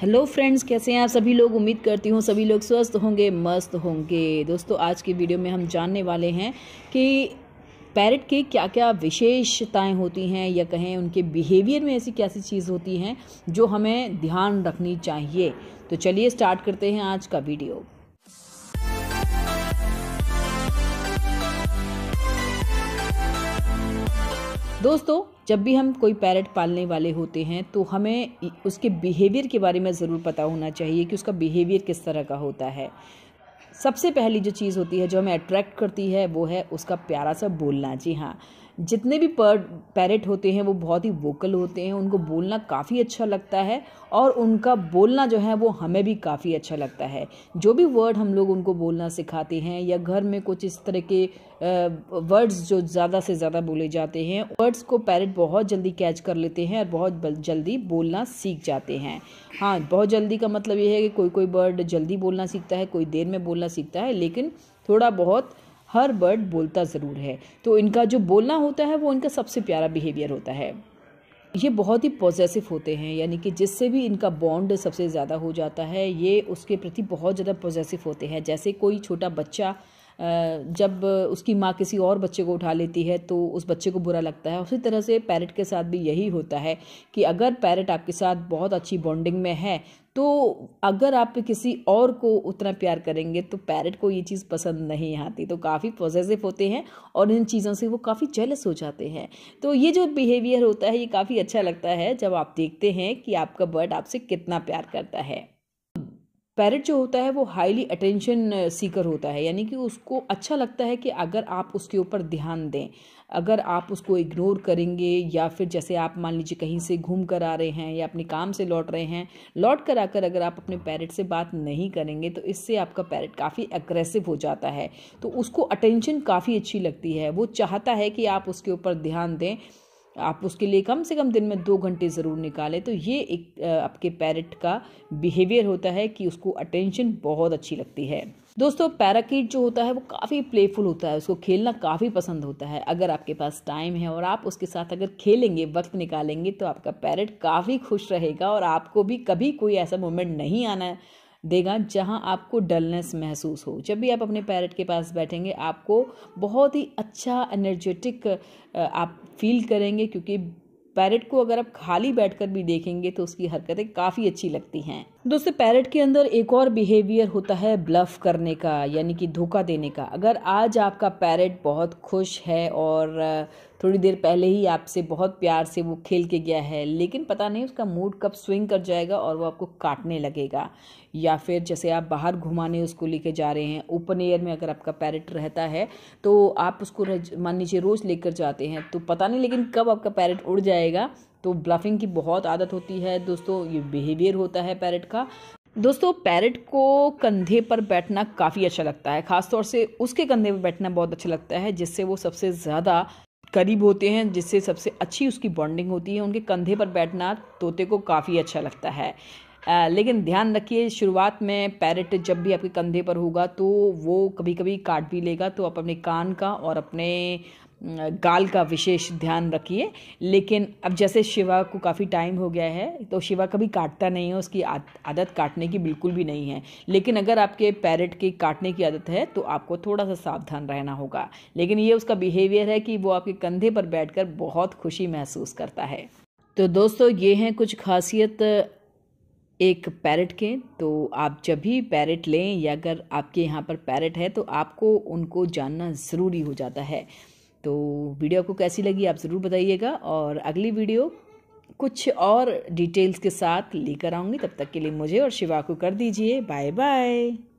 hello friends कैसे हैं आप सभी लोग उम्मीद करती हूँ सभी लोग स्वस्थ होंगे मस्त होंगे दोस्तों आज की वीडियो में हम जानने वाले हैं कि पैरट के क्या क्या विशेषताएं होती हैं या कहें उनके बिहेवियर में ऐसी कैसी चीज़ होती हैं जो हमें ध्यान रखनी चाहिए तो चलिए स्टार्ट करते हैं आज का वीडियो दोस्तों जब भी हम कोई पैरट पालने वाले होते हैं तो हमें उसके बिहेवियर के बारे में ज़रूर पता होना चाहिए कि उसका बिहेवियर किस तरह का होता है सबसे पहली जो चीज़ होती है जो हमें अट्रैक्ट करती है वो है उसका प्यारा सा बोलना जी हाँ जितने भी पर पैरेट होते हैं वो बहुत ही वोकल होते हैं उनको बोलना काफ़ी अच्छा लगता है और उनका बोलना जो है वो हमें भी काफ़ी अच्छा लगता है जो भी वर्ड हम लोग उनको बोलना सिखाते हैं या घर में कुछ इस तरह के वर्ड्स जो ज़्यादा से ज़्यादा बोले जाते हैं वर्ड्स को पैरेट बहुत जल्दी कैच कर लेते हैं और बहुत जल्दी बोलना सीख जाते हैं हाँ बहुत जल्दी का मतलब ये है कि कोई कोई वर्ड जल्दी बोलना सीखता है कोई देर में बोलना सीखता है लेकिन थोड़ा बहुत हर बर्ड बोलता ज़रूर है तो इनका जो बोलना होता है वो इनका सबसे प्यारा बिहेवियर होता है ये बहुत ही पॉजेसिव होते हैं यानी कि जिससे भी इनका बॉन्ड सबसे ज़्यादा हो जाता है ये उसके प्रति बहुत ज़्यादा पॉजेसिव होते हैं जैसे कोई छोटा बच्चा जब उसकी माँ किसी और बच्चे को उठा लेती है तो उस बच्चे को बुरा लगता है उसी तरह से पैरट के साथ भी यही होता है कि अगर पैरट आपके साथ बहुत अच्छी बॉन्डिंग में है तो अगर आप किसी और को उतना प्यार करेंगे तो पैरट को ये चीज़ पसंद नहीं आती तो काफ़ी पॉजिटिव होते हैं और इन चीज़ों से वो काफ़ी जेलस हो जाते हैं तो ये जो बिहेवियर होता है ये काफ़ी अच्छा लगता है जब आप देखते हैं कि आपका बर्ड आपसे कितना प्यार करता है पैरट जो होता है वो हाईली अटेंशन सीकर होता है यानी कि उसको अच्छा लगता है कि अगर आप उसके ऊपर ध्यान दें अगर आप उसको इग्नोर करेंगे या फिर जैसे आप मान लीजिए कहीं से घूम कर आ रहे हैं या अपने काम से लौट रहे हैं लौट कर आकर अगर आप अपने पैरट से बात नहीं करेंगे तो इससे आपका पैरट काफ़ी एग्रेसिव हो जाता है तो उसको अटेंशन काफ़ी अच्छी लगती है वो चाहता है कि आप उसके ऊपर ध्यान दें आप उसके लिए कम से कम दिन में दो घंटे ज़रूर निकालें तो ये एक आपके पैरट का बिहेवियर होता है कि उसको अटेंशन बहुत अच्छी लगती है दोस्तों पैराकीट जो होता है वो काफ़ी प्लेफुल होता है उसको खेलना काफ़ी पसंद होता है अगर आपके पास टाइम है और आप उसके साथ अगर खेलेंगे वक्त निकालेंगे तो आपका पैरट काफ़ी खुश रहेगा और आपको भी कभी कोई ऐसा मोमेंट नहीं आना है देगा जहाँ आपको डलनेस महसूस हो जब भी आप अपने पैरट के पास बैठेंगे आपको बहुत ही अच्छा एनर्जेटिक आप फील करेंगे क्योंकि पैरट को अगर आप खाली बैठकर भी देखेंगे तो उसकी हरकतें काफ़ी अच्छी लगती हैं दोस्तों पैरट के अंदर एक और बिहेवियर होता है ब्लफ करने का यानी कि धोखा देने का अगर आज आपका पैरट बहुत खुश है और थोड़ी देर पहले ही आपसे बहुत प्यार से वो खेल के गया है लेकिन पता नहीं उसका मूड कब स्विंग कर जाएगा और वो आपको काटने लगेगा या फिर जैसे आप बाहर घुमाने उसको लेके जा रहे हैं ओपन एयर में अगर आपका पैरट रहता है तो आप उसको मान लीजिए रोज़ लेकर जाते हैं तो पता नहीं लेकिन कब आपका पैरट उड़ जाएगा तो ब्लफिंग की बहुत आदत होती है दोस्तों ये बिहेवियर होता है पैरट का दोस्तों पैरट को कंधे पर बैठना काफ़ी अच्छा लगता है ख़ासतौर से उसके कंधे पर बैठना बहुत अच्छा लगता है जिससे वो सबसे ज़्यादा करीब होते हैं जिससे सबसे अच्छी उसकी बॉन्डिंग होती है उनके कंधे पर बैठना तोते को काफ़ी अच्छा लगता है आ, लेकिन ध्यान रखिए शुरुआत में पैरट जब भी आपके कंधे पर होगा तो वो कभी कभी काट भी लेगा तो आप अपने कान का और अपने गाल का विशेष ध्यान रखिए लेकिन अब जैसे शिवा को काफ़ी टाइम हो गया है तो शिवा कभी काटता नहीं है उसकी आदत काटने की बिल्कुल भी नहीं है लेकिन अगर आपके पैरेट की काटने की आदत है तो आपको थोड़ा सा सावधान रहना होगा लेकिन ये उसका बिहेवियर है कि वो आपके कंधे पर कर बहुत खुशी महसूस करता है तो दोस्तों ये हैं कुछ खासियत एक पैरट के तो आप जब भी पैरट लें या अगर आपके यहाँ पर पैरट है तो आपको उनको जानना ज़रूरी हो जाता है तो वीडियो आपको कैसी लगी आप ज़रूर बताइएगा और अगली वीडियो कुछ और डिटेल्स के साथ लेकर आऊँगी तब तक के लिए मुझे और शिवा को कर दीजिए बाय बाय